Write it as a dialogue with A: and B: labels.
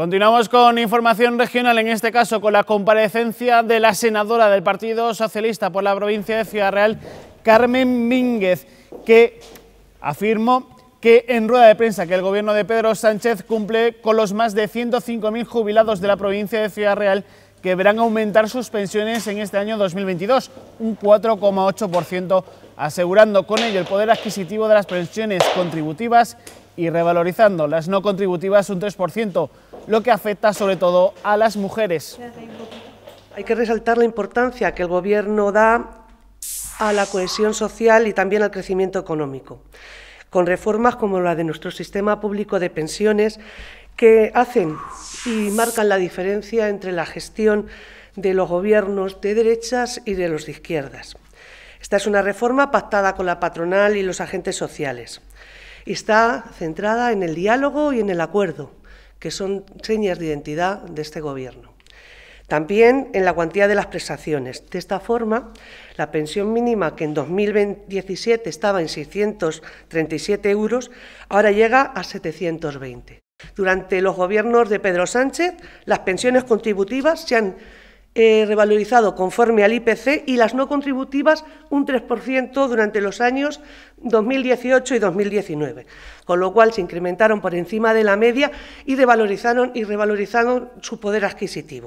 A: Continuamos con información regional, en este caso con la comparecencia de la senadora del Partido Socialista por la provincia de Ciudad Real, Carmen Mínguez, que afirmó que en rueda de prensa que el gobierno de Pedro Sánchez cumple con los más de 105.000 jubilados de la provincia de Ciudad Real que verán aumentar sus pensiones en este año 2022, un 4,8%, asegurando con ello el poder adquisitivo de las pensiones contributivas y revalorizando las no contributivas un 3% lo que afecta sobre todo a las mujeres. Hay que resaltar la importancia
B: que el Gobierno da a la cohesión social y también al crecimiento económico, con reformas como la de nuestro sistema público de pensiones que hacen y marcan la diferencia entre la gestión de los gobiernos de derechas y de los de izquierdas. Esta es una reforma pactada con la patronal y los agentes sociales y está centrada en el diálogo y en el acuerdo, que son señas de identidad de este Gobierno. También en la cuantía de las prestaciones. De esta forma, la pensión mínima que en 2017 estaba en 637 euros, ahora llega a 720. Durante los gobiernos de Pedro Sánchez, las pensiones contributivas se han eh, revalorizado conforme al IPC y las no contributivas un 3% durante los años 2018 y 2019, con lo cual se incrementaron por encima de la media y y revalorizaron su poder adquisitivo.